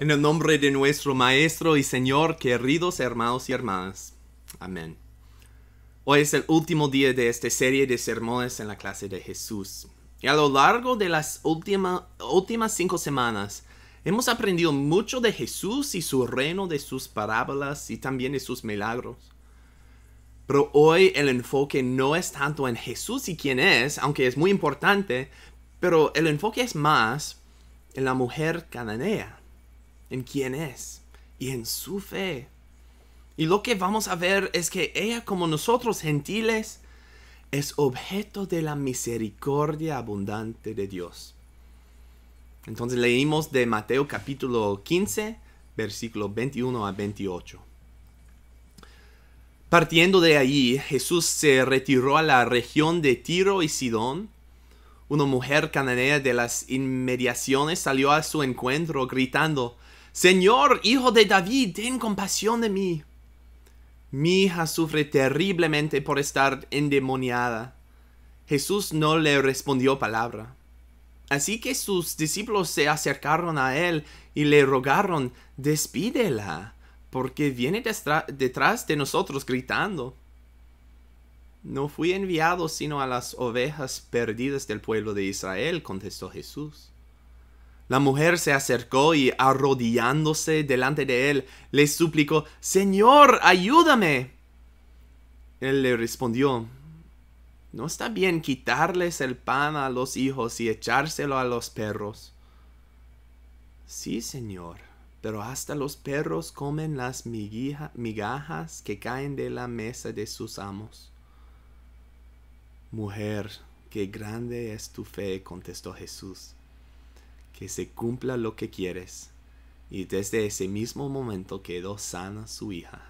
En el nombre de nuestro Maestro y Señor, queridos hermanos y hermanas. Amén. Hoy es el último día de esta serie de sermones en la clase de Jesús. Y a lo largo de las últimas cinco semanas, hemos aprendido mucho de Jesús y su reino, de sus parábolas y también de sus milagros. Pero hoy el enfoque no es tanto en Jesús y quién es, aunque es muy importante, pero el enfoque es más en la mujer cananea en quién es y en su fe. Y lo que vamos a ver es que ella, como nosotros gentiles, es objeto de la misericordia abundante de Dios. Entonces leímos de Mateo capítulo 15, versículo 21 a 28. Partiendo de allí, Jesús se retiró a la región de Tiro y Sidón. Una mujer cananea de las inmediaciones salió a su encuentro gritando, Señor, hijo de David, ten compasión de mí. Mi hija sufre terriblemente por estar endemoniada. Jesús no le respondió palabra. Así que sus discípulos se acercaron a él y le rogaron, despídela, porque viene detrás de nosotros gritando. No fui enviado sino a las ovejas perdidas del pueblo de Israel, contestó Jesús. La mujer se acercó y arrodillándose delante de él, le suplicó, Señor, ayúdame. Él le respondió, ¿no está bien quitarles el pan a los hijos y echárselo a los perros? Sí, Señor, pero hasta los perros comen las migajas que caen de la mesa de sus amos. Mujer, qué grande es tu fe, contestó Jesús que se cumpla lo que quieres. Y desde ese mismo momento quedó sana su hija.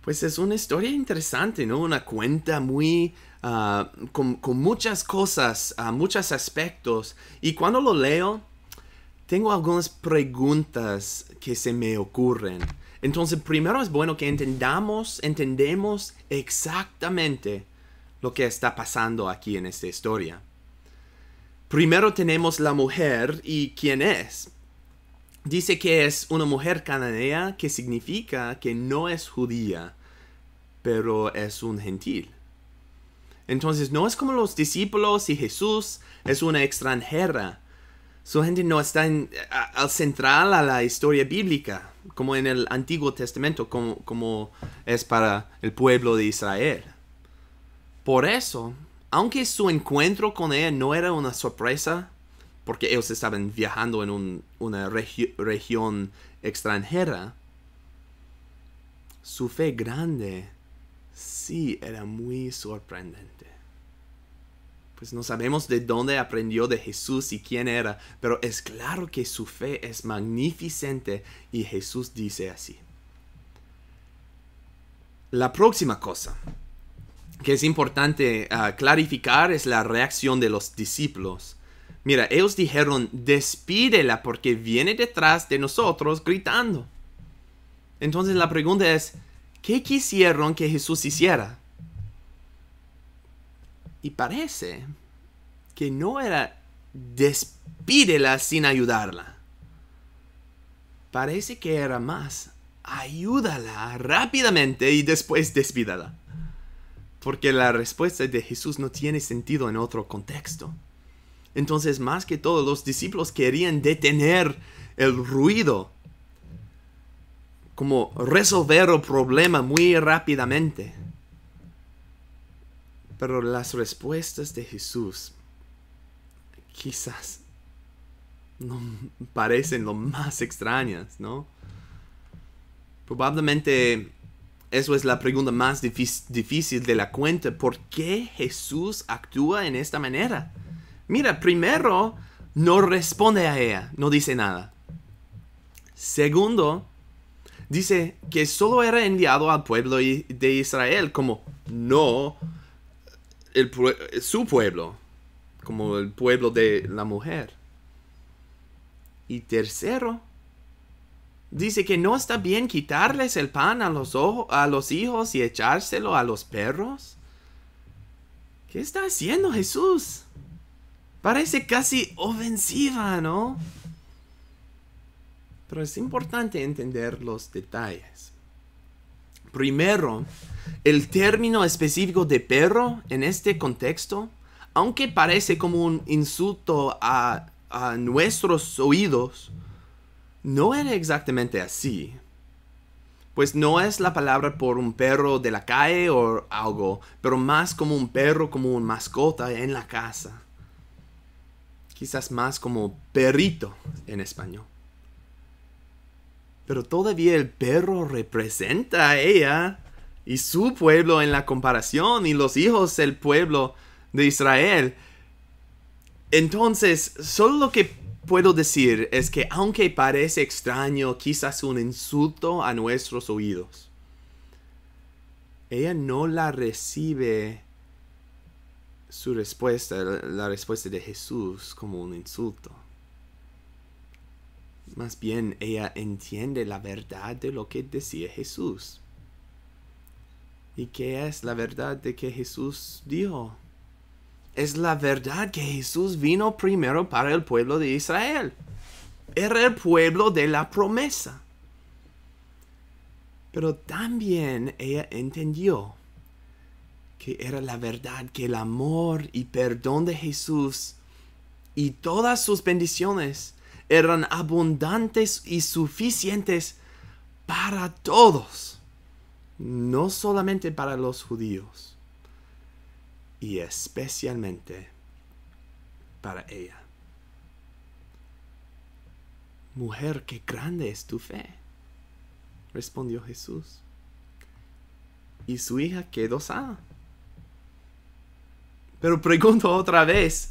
Pues es una historia interesante, ¿no? Una cuenta muy... Ah, con, muchas cosas, a ah, muchos aspectos. Y cuando lo leo, tengo algunas preguntas que se me ocurren. Entonces, primero es bueno que entendamos, entendemos exactamente lo que está pasando aquí en esta historia. Primero tenemos la mujer y quién es. Dice que es una mujer cananea que significa que no es judía, pero es un gentil. Entonces no es como los discípulos y Jesús es una extranjera. Su gente no está en, al central a la historia bíblica, como en el Antiguo Testamento, como, como es para el pueblo de Israel. Por eso aunque su encuentro con él no era una sorpresa, porque ellos estaban viajando en una región extranjera, su fe grande sí era muy sorprendente. Pues no sabemos de dónde aprendió de Jesús y quién era, pero es claro que su fe es magnificente y Jesús dice así. La próxima cosa que es importante ah, clarificar es la reacción de los discípulos. Mira, ellos dijeron, despídela porque viene detrás de nosotros gritando. Entonces la pregunta es, ¿qué quisieron que Jesús hiciera? Y parece que no era despídela sin ayudarla. Parece que era más, ayúdala rápidamente y después despídala porque la respuesta de Jesús no tiene sentido en otro contexto. Entonces, más que todo, los discípulos querían detener el ruido, como resolver el problema muy rápidamente. Pero las respuestas de Jesús quizás no parecen lo más extrañas, ¿no? Probablemente eso es la pregunta más difícil de la cuenta. ¿Por qué Jesús actúa en esta manera? Mira, primero, no responde a ella, no dice nada. Segundo, dice que solo era enviado al pueblo de Israel, como no su pueblo, como el pueblo de la mujer. Y tercero, Dice que no está bien quitarles el pan a los, ojos, a los hijos y echárselo a los perros. ¿Qué está haciendo Jesús? Parece casi ofensiva, ¿no? Pero es importante entender los detalles. Primero, el término específico de perro en este contexto, aunque parece como un insulto a, a nuestros oídos, no era exactamente así. Pues no es la palabra por un perro de la calle o algo, pero más como un perro como un mascota en la casa. Quizás más como perrito en español. Pero todavía el perro representa a ella y su pueblo en la comparación y los hijos del pueblo de Israel. Entonces, solo lo que puedo decir es que aunque parece extraño, quizás un insulto a nuestros oídos, ella no la recibe su respuesta, la respuesta de Jesús como un insulto. Más bien ella entiende la verdad de lo que decía Jesús. ¿Y qué es la verdad de que Jesús dijo? es la verdad que Jesús vino primero para el pueblo de Israel. Era el pueblo de la promesa. Pero también ella entendió que era la verdad que el amor y perdón de Jesús y todas sus bendiciones eran abundantes y suficientes para todos, no solamente para los judíos y especialmente para ella. Mujer, qué grande es tu fe, respondió Jesús. Y su hija quedó sana. Pero pregunto otra vez,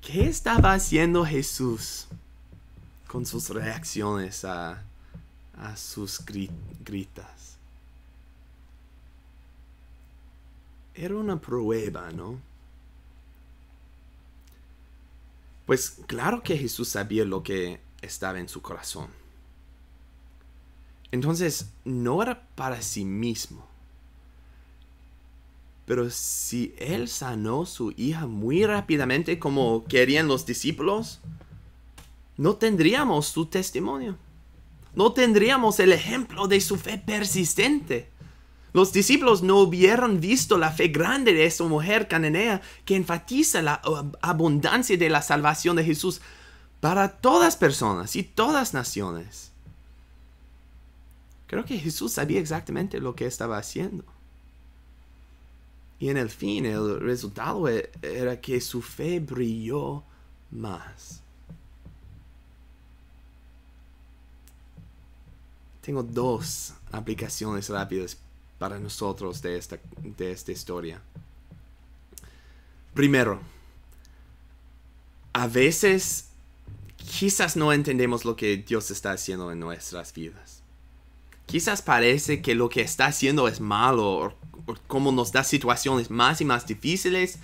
¿qué estaba haciendo Jesús con sus reacciones a, sus gritas? era una prueba, ¿no? Pues claro que Jesús sabía lo que estaba en su corazón. Entonces, no era para sí mismo. Pero si él sanó su hija muy rápidamente como querían los discípulos, no tendríamos su testimonio. No tendríamos el ejemplo de su fe persistente. Los discípulos no hubieran visto la fe grande de esa mujer cananea que enfatiza la abundancia de la salvación de Jesús para todas personas y todas naciones. Creo que Jesús sabía exactamente lo que estaba haciendo. Y en el fin, el resultado e-, era que su fe brilló más. Tengo dos aplicaciones rápidas para nosotros de esta, de esta historia. Primero, a veces quizás no entendemos lo que Dios está haciendo en nuestras vidas. Quizás parece que lo que está haciendo es malo, o, cómo como nos da situaciones más y más difíciles,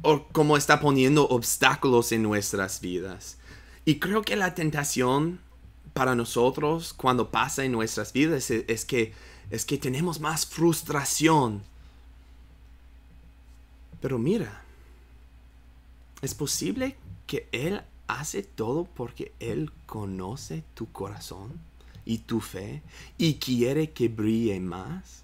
o como está poniendo obstáculos en nuestras vidas. Y creo que la tentación para nosotros cuando pasa en nuestras vidas es que es que tenemos más frustración. Pero mira, es posible que Él hace todo porque Él conoce tu corazón y tu fe y quiere que brille más.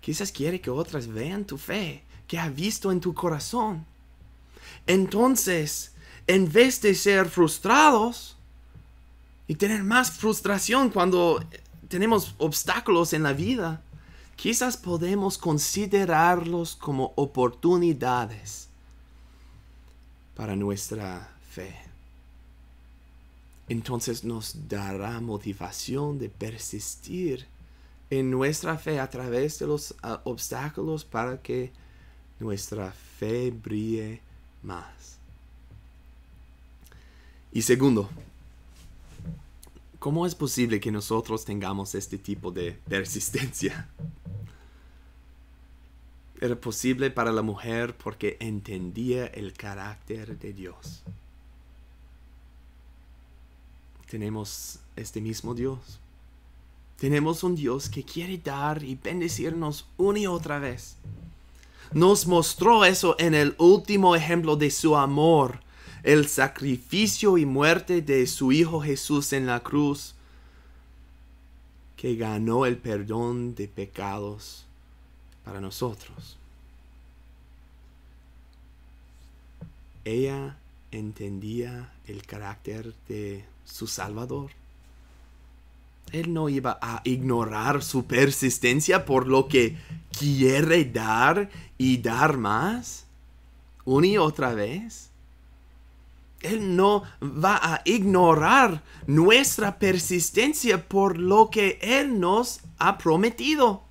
Quizás quiere que otras vean tu fe que ha visto en tu corazón. Entonces, en vez de ser frustrados y tener más frustración cuando tenemos obstáculos en la vida, quizás podemos considerarlos como oportunidades para nuestra fe. Entonces nos dará motivación de persistir en nuestra fe a través de los ah, obstáculos para que nuestra fe brille más. Y segundo, ¿Cómo es posible que nosotros tengamos este tipo de, persistencia? Era posible para la mujer porque entendía el carácter de Dios. Tenemos este mismo Dios. Tenemos un Dios que quiere dar y bendecirnos una y otra vez. Nos mostró eso en el último ejemplo de su amor el sacrificio y muerte de su Hijo Jesús en la cruz, que ganó el perdón de pecados para nosotros. Ella entendía el carácter de su Salvador. Él no iba a ignorar su persistencia por lo que quiere dar y dar más, una y otra vez. Él no va a ignorar nuestra persistencia por lo que Él nos ha prometido.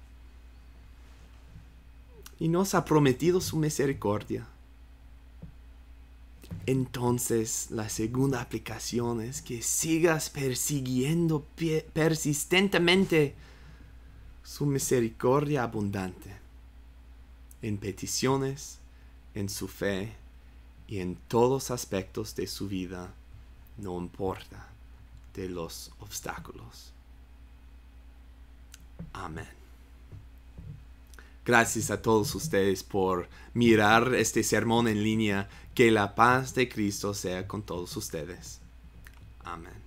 Y nos ha prometido su misericordia. Entonces, la segunda aplicación es que sigas persiguiendo persistentemente su misericordia abundante en peticiones, en su fe y en todos aspectos de su vida, no importa de los obstáculos. Amén. Gracias a todos ustedes por mirar este sermón en línea. Que la paz de Cristo sea con todos ustedes. Amén.